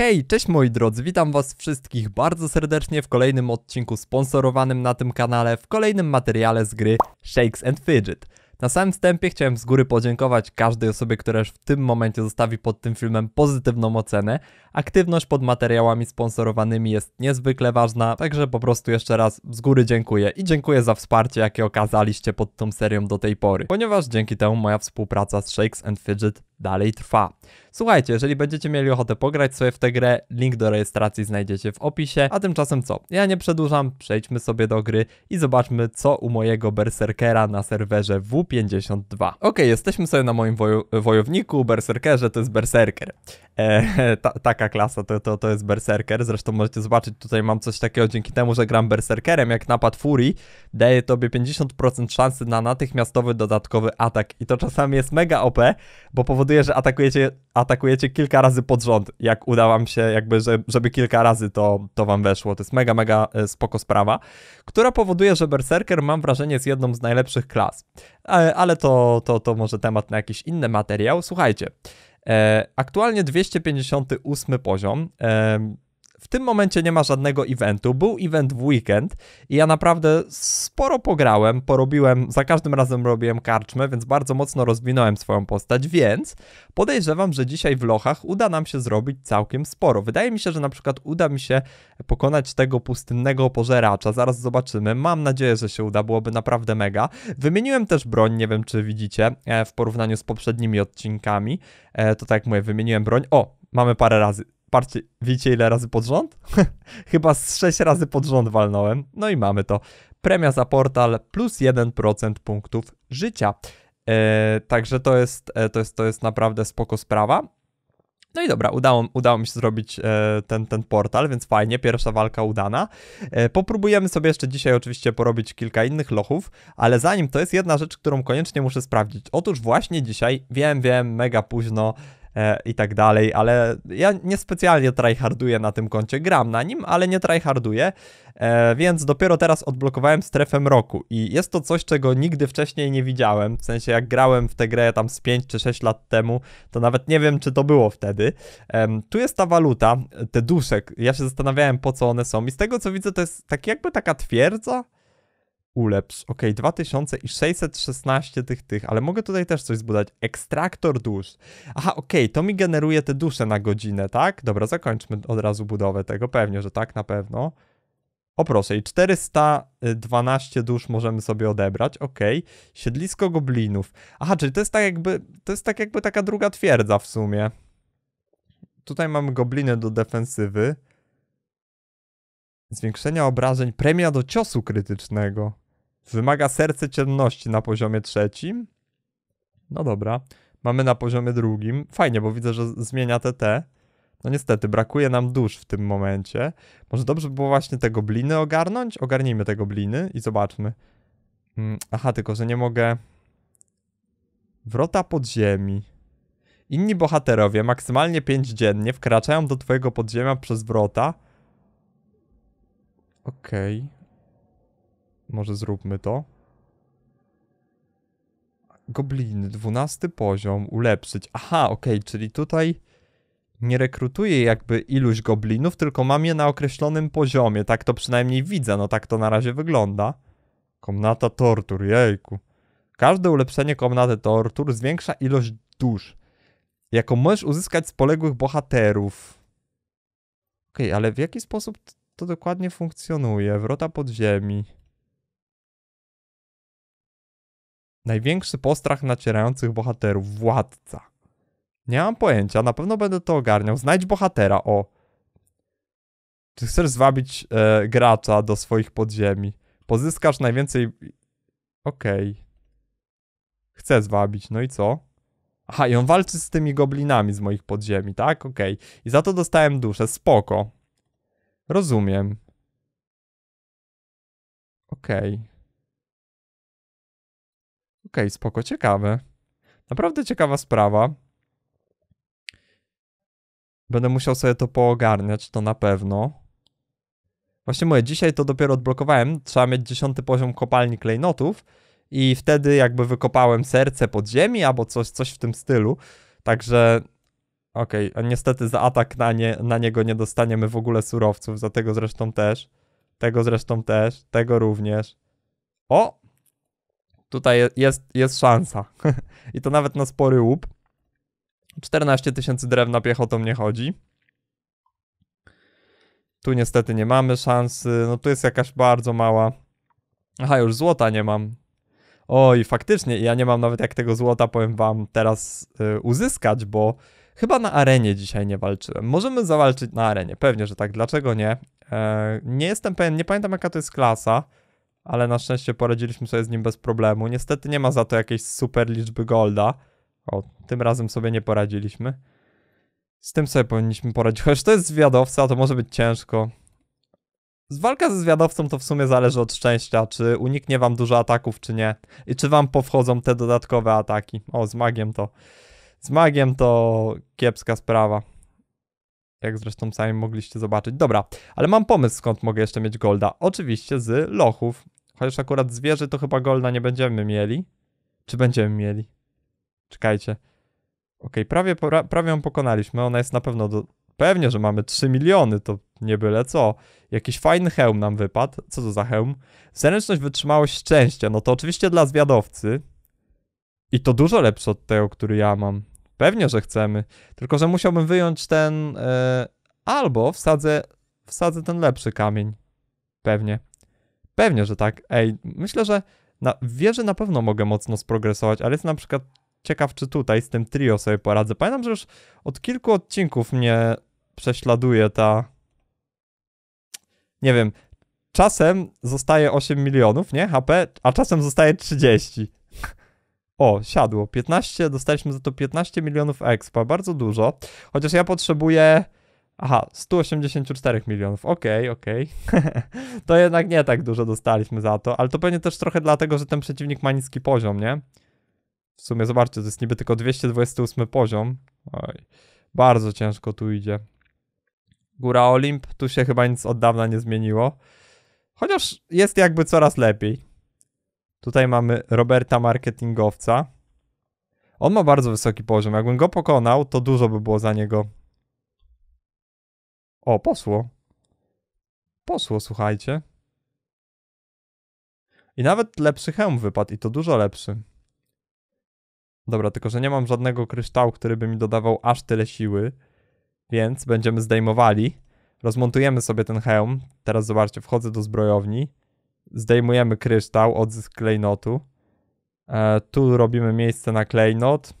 Hej, cześć moi drodzy, witam was wszystkich bardzo serdecznie w kolejnym odcinku sponsorowanym na tym kanale, w kolejnym materiale z gry Shakes and Fidget. Na samym wstępie chciałem z góry podziękować każdej osobie, która już w tym momencie zostawi pod tym filmem pozytywną ocenę. Aktywność pod materiałami sponsorowanymi jest niezwykle ważna, także po prostu jeszcze raz z góry dziękuję i dziękuję za wsparcie, jakie okazaliście pod tą serią do tej pory, ponieważ dzięki temu moja współpraca z Shakes and Fidget dalej trwa. Słuchajcie, jeżeli będziecie mieli ochotę pograć sobie w tę grę, link do rejestracji znajdziecie w opisie, a tymczasem co? Ja nie przedłużam, przejdźmy sobie do gry i zobaczmy co u mojego berserkera na serwerze W52. Ok, jesteśmy sobie na moim woju wojowniku, berserkerze, to jest berserker. E, ta, taka klasa to, to, to jest berserker, zresztą możecie zobaczyć, tutaj mam coś takiego dzięki temu, że gram berserkerem, jak napad furii, daje tobie 50% szansy na natychmiastowy dodatkowy atak i to czasami jest mega OP, bo powoduje powoduje, że atakujecie, atakujecie kilka razy pod rząd, jak uda wam się, jakby, żeby kilka razy to, to wam weszło. To jest mega, mega e, spoko sprawa, która powoduje, że Berserker, mam wrażenie, jest jedną z najlepszych klas. E, ale to, to, to może temat na jakiś inny materiał. Słuchajcie, e, aktualnie 258 poziom w tym momencie nie ma żadnego eventu. Był event w weekend i ja naprawdę sporo pograłem, porobiłem, za każdym razem robiłem karczmę, więc bardzo mocno rozwinąłem swoją postać, więc podejrzewam, że dzisiaj w Lochach uda nam się zrobić całkiem sporo. Wydaje mi się, że na przykład uda mi się pokonać tego pustynnego pożeracza, zaraz zobaczymy. Mam nadzieję, że się uda, byłoby naprawdę mega. Wymieniłem też broń, nie wiem czy widzicie, e, w porównaniu z poprzednimi odcinkami. E, to tak jak mówię, wymieniłem broń. O, mamy parę razy widzicie ile razy pod rząd? Chyba z 6 razy pod rząd walnąłem. No i mamy to. Premia za portal plus 1% punktów życia. E, także to jest, e, to, jest, to jest naprawdę spoko sprawa. No i dobra, udało, udało mi się zrobić e, ten, ten portal, więc fajnie, pierwsza walka udana. E, popróbujemy sobie jeszcze dzisiaj oczywiście porobić kilka innych lochów, ale zanim to jest jedna rzecz, którą koniecznie muszę sprawdzić. Otóż właśnie dzisiaj, wiem, wiem, mega późno, E, i tak dalej, ale ja niespecjalnie tryharduję na tym koncie, gram na nim, ale nie tryharduję, e, więc dopiero teraz odblokowałem strefę mroku i jest to coś, czego nigdy wcześniej nie widziałem, w sensie jak grałem w tę grę tam z 5 czy 6 lat temu, to nawet nie wiem, czy to było wtedy. Tu jest ta waluta, te duszek, ja się zastanawiałem, po co one są i z tego, co widzę, to jest tak jakby taka twierdza, ulepsz. Ok, 2616 tych, tych, ale mogę tutaj też coś zbudować. Ekstraktor dusz. Aha, ok, to mi generuje te dusze na godzinę, tak? Dobra, zakończmy od razu budowę tego, pewnie, że tak, na pewno. O proszę, i 412 dusz możemy sobie odebrać, ok. Siedlisko goblinów. Aha, czyli to jest tak jakby, to jest tak jakby taka druga twierdza w sumie. Tutaj mamy gobliny do defensywy. Zwiększenia obrażeń, premia do ciosu krytycznego. Wymaga serce ciemności na poziomie trzecim. No dobra. Mamy na poziomie drugim. Fajnie, bo widzę, że zmienia TT. No niestety, brakuje nam dusz w tym momencie. Może dobrze by było właśnie te gobliny ogarnąć? Ogarnijmy te gobliny i zobaczmy. Hmm, aha, tylko że nie mogę... Wrota podziemi. Inni bohaterowie, maksymalnie 5 dziennie, wkraczają do twojego podziemia przez wrota. Okej. Okay. Może zróbmy to. Gobliny, 12 poziom, ulepszyć. Aha, okej, okay, czyli tutaj nie rekrutuję jakby iluś goblinów, tylko mam je na określonym poziomie. Tak to przynajmniej widzę, no tak to na razie wygląda. Komnata tortur, jejku. Każde ulepszenie komnaty tortur zwiększa ilość dusz, jaką możesz uzyskać z poległych bohaterów. Okej, okay, ale w jaki sposób to dokładnie funkcjonuje? Wrota podziemi. Największy postrach nacierających bohaterów, władca. Nie mam pojęcia, na pewno będę to ogarniał. Znajdź bohatera, o. Czy chcesz zwabić e, gracza do swoich podziemi? Pozyskasz najwięcej... Okej. Okay. Chcę zwabić, no i co? Aha, i on walczy z tymi goblinami z moich podziemi, tak? Okej. Okay. I za to dostałem duszę, spoko. Rozumiem. Okej. Okay. Okej, okay, spoko, ciekawe. Naprawdę ciekawa sprawa. Będę musiał sobie to poogarniać, to na pewno. Właśnie mówię, dzisiaj to dopiero odblokowałem. Trzeba mieć dziesiąty poziom kopalni klejnotów i wtedy jakby wykopałem serce pod ziemi albo coś, coś w tym stylu. Także okej, okay. niestety za atak na, nie, na niego nie dostaniemy w ogóle surowców, za tego zresztą też. Tego zresztą też, tego również. O! Tutaj jest, jest szansa. I to nawet na spory łup. 14 tysięcy drewna piechotą nie chodzi. Tu niestety nie mamy szansy. No tu jest jakaś bardzo mała. Aha, już złota nie mam. Oj, faktycznie, ja nie mam nawet jak tego złota, powiem wam, teraz yy, uzyskać, bo chyba na arenie dzisiaj nie walczyłem. Możemy zawalczyć na arenie, pewnie, że tak. Dlaczego nie? Yy, nie jestem pewien, nie pamiętam jaka to jest klasa ale na szczęście poradziliśmy sobie z nim bez problemu. Niestety nie ma za to jakiejś super liczby golda. O, tym razem sobie nie poradziliśmy. Z tym sobie powinniśmy poradzić, chociaż to jest zwiadowca, to może być ciężko. Walka ze zwiadowcą to w sumie zależy od szczęścia, czy uniknie wam dużo ataków, czy nie. I czy wam powchodzą te dodatkowe ataki. O, z magiem to... Z magiem to kiepska sprawa jak zresztą sami mogliście zobaczyć. Dobra, ale mam pomysł, skąd mogę jeszcze mieć golda. Oczywiście z lochów. Chociaż akurat zwierzy to chyba golda nie będziemy mieli. Czy będziemy mieli? Czekajcie. Ok, prawie, pra, prawie ją pokonaliśmy. Ona jest na pewno do... Pewnie, że mamy 3 miliony, to nie byle co. Jakiś fajny hełm nam wypadł. Co to za hełm? Zręczność, wytrzymałość, szczęście. No to oczywiście dla zwiadowcy. I to dużo lepsze od tego, który ja mam. Pewnie, że chcemy. Tylko, że musiałbym wyjąć ten... E, albo wsadzę, wsadzę ten lepszy kamień. Pewnie. Pewnie, że tak. Ej, myślę, że na wieży na pewno mogę mocno sprogresować, ale jest na przykład ciekaw, czy tutaj z tym trio sobie poradzę. Pamiętam, że już od kilku odcinków mnie prześladuje ta... Nie wiem, czasem zostaje 8 milionów, nie? HP, a czasem zostaje 30. O, siadło. 15, dostaliśmy za to 15 milionów expa, bardzo dużo. Chociaż ja potrzebuję... Aha, 184 milionów, okej, okay, okej. Okay. to jednak nie tak dużo dostaliśmy za to, ale to pewnie też trochę dlatego, że ten przeciwnik ma niski poziom, nie? W sumie, zobaczcie, to jest niby tylko 228 poziom. Oj, bardzo ciężko tu idzie. Góra Olimp, tu się chyba nic od dawna nie zmieniło. Chociaż jest jakby coraz lepiej. Tutaj mamy Roberta Marketingowca. On ma bardzo wysoki poziom. Jakbym go pokonał, to dużo by było za niego. O, posło. Posło, słuchajcie. I nawet lepszy hełm wypadł, i to dużo lepszy. Dobra, tylko że nie mam żadnego kryształu, który by mi dodawał aż tyle siły, więc będziemy zdejmowali. Rozmontujemy sobie ten hełm. Teraz zobaczcie, wchodzę do zbrojowni zdejmujemy kryształ, odzysk klejnotu. E, tu robimy miejsce na klejnot.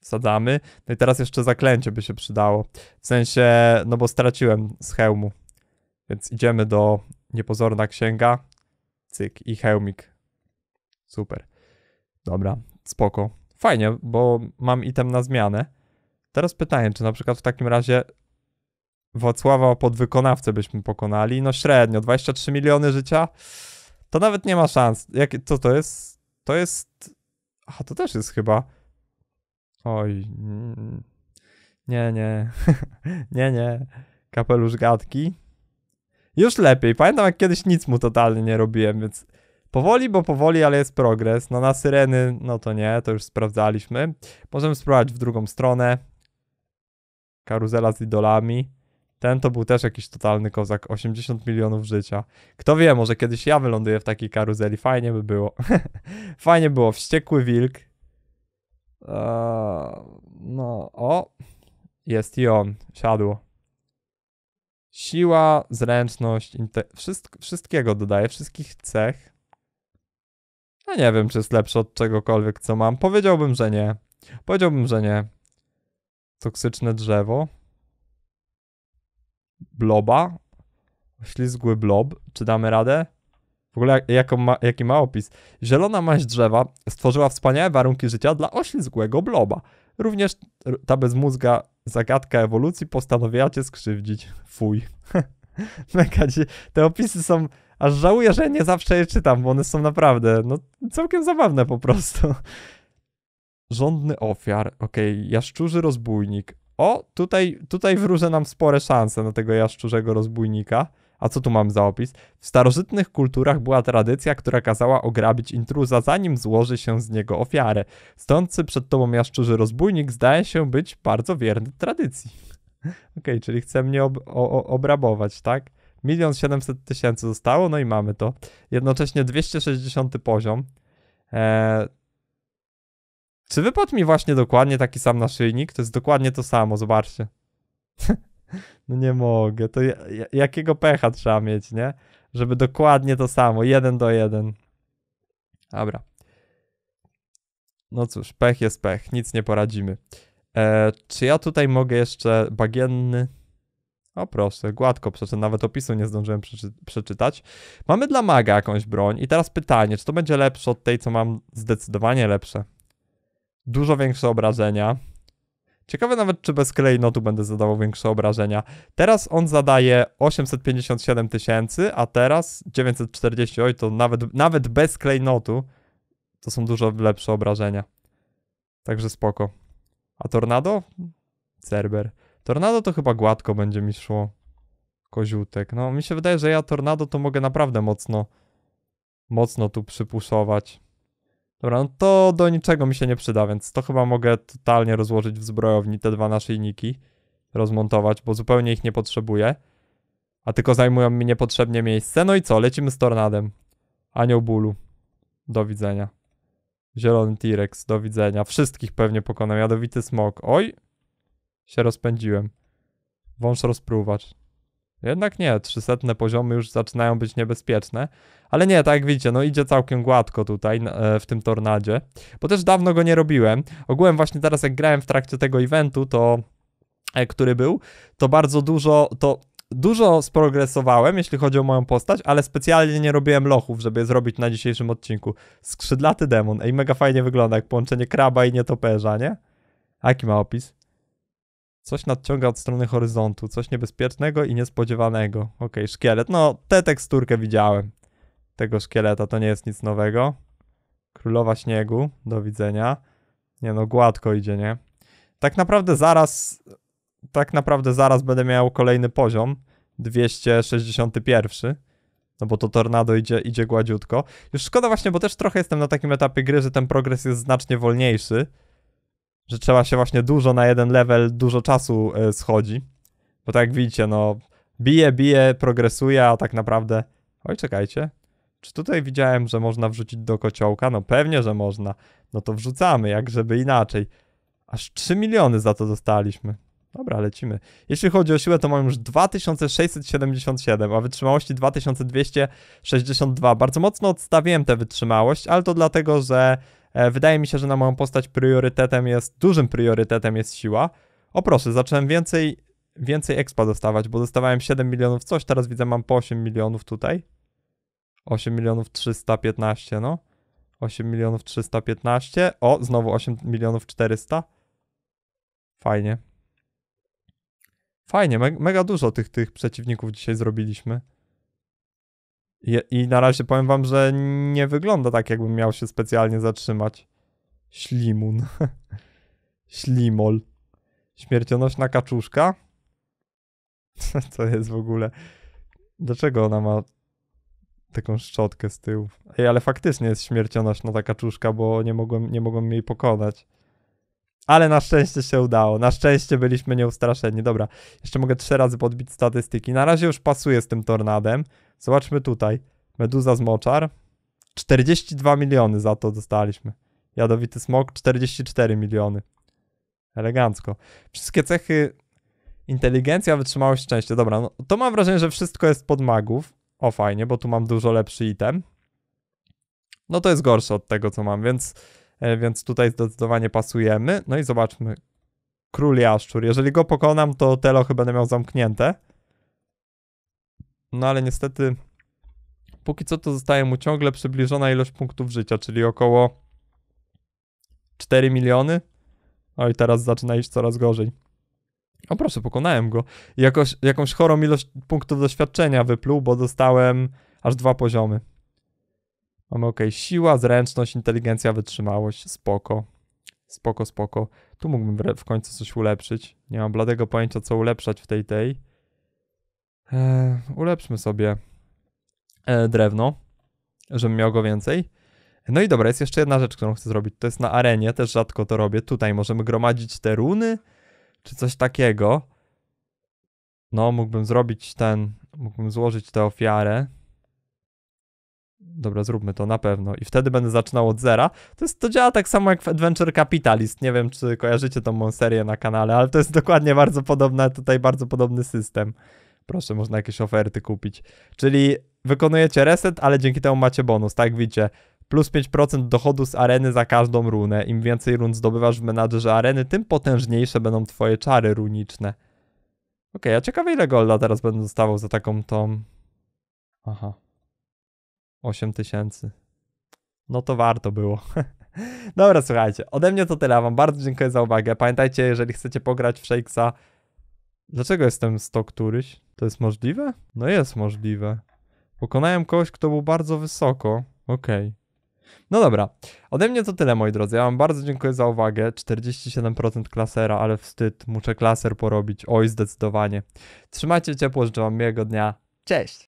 Wsadzamy. No i teraz jeszcze zaklęcie by się przydało. W sensie, no bo straciłem z hełmu. Więc idziemy do niepozorna księga. Cyk i hełmik. Super. Dobra, spoko. Fajnie, bo mam item na zmianę. Teraz pytanie, czy na przykład w takim razie Włocława podwykonawcę byśmy pokonali. No średnio, 23 miliony życia. To nawet nie ma szans. Jak, co to jest? To jest... A, to też jest chyba... Oj... Nie, nie. nie, nie. Kapelusz gadki. Już lepiej. Pamiętam, jak kiedyś nic mu totalnie nie robiłem, więc... Powoli, bo powoli, ale jest progres. No na syreny, no to nie, to już sprawdzaliśmy. Możemy spróbować w drugą stronę. Karuzela z idolami. Ten to był też jakiś totalny kozak, 80 milionów życia. Kto wie, może kiedyś ja wyląduję w takiej karuzeli, fajnie by było. fajnie było, wściekły wilk. Eee, no, o, jest i on, siadło. Siła, zręczność, wszystkiego dodaję, wszystkich cech. No nie wiem, czy jest lepszy od czegokolwiek, co mam. Powiedziałbym, że nie. Powiedziałbym, że nie. Toksyczne drzewo bloba. Ślizgły blob. Czy damy radę? W ogóle jak, ma, jaki ma opis? Zielona maść drzewa stworzyła wspaniałe warunki życia dla oślizgłego bloba. Również ta bezmózga zagadka ewolucji postanowiła cię skrzywdzić. Fuj. te opisy są... Aż żałuję, że nie zawsze je czytam, bo one są naprawdę, no, całkiem zabawne po prostu. Żądny ofiar, okej, okay. jaszczurzy rozbójnik, o, tutaj, tutaj wróżę nam spore szanse na tego jaszczurzego rozbójnika. A co tu mam za opis? W starożytnych kulturach była tradycja, która kazała ograbić intruza, zanim złoży się z niego ofiarę. Stąd przed tobą jaszczurzy rozbójnik zdaje się być bardzo wierny tradycji. Okej, okay, czyli chce mnie ob obrabować, tak? Milion siedemset tysięcy zostało, no i mamy to. Jednocześnie 260 poziom. Eee, czy wypadł mi właśnie dokładnie taki sam naszyjnik? To jest dokładnie to samo, zobaczcie. no nie mogę, to jakiego pecha trzeba mieć, nie? Żeby dokładnie to samo, jeden do jeden. Dobra. No cóż, pech jest pech, nic nie poradzimy. E, czy ja tutaj mogę jeszcze bagienny? O proszę, gładko przeczytałem, nawet opisu nie zdążyłem przeczy przeczytać. Mamy dla maga jakąś broń i teraz pytanie, czy to będzie lepsze od tej, co mam? Zdecydowanie lepsze dużo większe obrażenia. Ciekawe nawet, czy bez klejnotu będę zadawał większe obrażenia. Teraz on zadaje 857 tysięcy, a teraz 940. Oj, to nawet, nawet bez klejnotu to są dużo lepsze obrażenia. Także spoko. A Tornado? Cerber. Tornado to chyba gładko będzie mi szło. Koziutek. No, mi się wydaje, że ja Tornado to mogę naprawdę mocno, mocno tu przypuszczać. Dobra, no to do niczego mi się nie przyda, więc to chyba mogę totalnie rozłożyć w zbrojowni te dwa naszyjniki. Rozmontować, bo zupełnie ich nie potrzebuję. A tylko zajmują mi niepotrzebnie miejsce. No i co, lecimy z tornadem. Anioł bólu. Do widzenia. Zielony T-Rex, do widzenia. Wszystkich pewnie pokonam. Jadowity smok. Oj! Się rozpędziłem. Wąż rozpruwacz. Jednak nie, 300 poziomy już zaczynają być niebezpieczne. Ale nie, tak jak widzicie, no idzie całkiem gładko tutaj e, w tym tornadzie. Bo też dawno go nie robiłem. Ogółem właśnie teraz jak grałem w trakcie tego eventu, to e, który był, to bardzo dużo, to dużo sprogresowałem, jeśli chodzi o moją postać, ale specjalnie nie robiłem lochów, żeby je zrobić na dzisiejszym odcinku. Skrzydlaty demon, ej, mega fajnie wygląda, jak połączenie kraba i nietoperza, nie? A jaki ma opis? Coś nadciąga od strony horyzontu, coś niebezpiecznego i niespodziewanego. Okej, okay, szkielet. No, tę teksturkę widziałem. Tego szkieleta to nie jest nic nowego. Królowa śniegu, do widzenia. Nie no, gładko idzie, nie? Tak naprawdę zaraz, tak naprawdę zaraz będę miał kolejny poziom. 261. No bo to tornado idzie, idzie gładziutko. Już szkoda właśnie, bo też trochę jestem na takim etapie gry, że ten progres jest znacznie wolniejszy że trzeba się właśnie dużo na jeden level, dużo czasu e, schodzi. Bo tak jak widzicie, no bije, bije, progresuje, a tak naprawdę... Oj, czekajcie. Czy tutaj widziałem, że można wrzucić do kociołka? No pewnie, że można. No to wrzucamy, jak żeby inaczej. Aż 3 miliony za to dostaliśmy. Dobra, lecimy. Jeśli chodzi o siłę, to mam już 2677, a wytrzymałości 2262. Bardzo mocno odstawiłem tę wytrzymałość, ale to dlatego, że E, wydaje mi się, że na moją postać priorytetem jest, dużym priorytetem jest siła. O proszę, zacząłem więcej, więcej expa dostawać, bo dostawałem 7 milionów coś, teraz widzę mam po 8 milionów tutaj. 8 milionów 315, no. 8 milionów 315. O, znowu 8 milionów 400. Fajnie. Fajnie, me mega dużo tych, tych przeciwników dzisiaj zrobiliśmy. I, na razie powiem wam, że nie wygląda tak, jakbym miał się specjalnie zatrzymać. Ślimun. Ślimol. Śmiercionośna kaczuszka? Co jest w ogóle? Dlaczego ona ma taką szczotkę z tyłu? Ej, ale faktycznie jest śmiercionośna ta kaczuszka, bo nie mogłem, nie mogłem jej pokonać. Ale na szczęście się udało. Na szczęście byliśmy nieustraszeni. Dobra, jeszcze mogę trzy razy podbić statystyki. Na razie już pasuje z tym tornadem. Zobaczmy tutaj. Meduza z moczar. 42 miliony za to dostaliśmy. Jadowity smok 44 miliony. Elegancko. Wszystkie cechy inteligencja, wytrzymałość, szczęście. Dobra, no to mam wrażenie, że wszystko jest pod magów. O fajnie, bo tu mam dużo lepszy item. No to jest gorsze od tego, co mam, więc E, więc tutaj zdecydowanie pasujemy. No i zobaczmy. Król Jaszczur. Jeżeli go pokonam, to telochy lochy będę miał zamknięte. No ale niestety póki co to zostaje mu ciągle przybliżona ilość punktów życia, czyli około 4 miliony. Oj, teraz zaczyna iść coraz gorzej. O proszę, pokonałem go. Jakoś, jakąś chorą ilość punktów doświadczenia wypluł, bo dostałem aż dwa poziomy. Mamy ok, siła, zręczność, inteligencja, wytrzymałość, spoko. Spoko, spoko. Tu mógłbym w końcu coś ulepszyć. Nie mam bladego pojęcia, co ulepszać w tej tej. Eee, ulepszmy sobie eee, drewno, żebym miał go więcej. No i dobra, jest jeszcze jedna rzecz, którą chcę zrobić. To jest na arenie, też rzadko to robię. Tutaj możemy gromadzić te runy, czy coś takiego. No, mógłbym zrobić ten, mógłbym złożyć tę ofiarę dobra, zróbmy to na pewno i wtedy będę zaczynał od zera. To, jest, to działa tak samo jak w Adventure Capitalist. Nie wiem, czy kojarzycie tą serię na kanale, ale to jest dokładnie bardzo podobna, tutaj bardzo podobny system. Proszę, można jakieś oferty kupić. Czyli wykonujecie reset, ale dzięki temu macie bonus, tak widzicie. Plus 5% dochodu z areny za każdą runę. Im więcej run zdobywasz w menadżerze areny, tym potężniejsze będą twoje czary runiczne. Okej, okay, a ciekawe ile golda teraz będę dostawał za taką tą... Aha. 8 tysięcy. No to warto było. Dobra, słuchajcie, ode mnie to tyle. Wam bardzo dziękuję za uwagę. Pamiętajcie, jeżeli chcecie pograć w Shakesa. Dlaczego jestem 100 któryś? To jest możliwe? No jest możliwe. Pokonałem kogoś, kto był bardzo wysoko. Okej. Okay. No dobra, ode mnie to tyle moi drodzy, ja wam bardzo dziękuję za uwagę, 47% klasera, ale wstyd, muszę klaser porobić, oj zdecydowanie. Trzymajcie ciepło, życzę wam miłego dnia, cześć!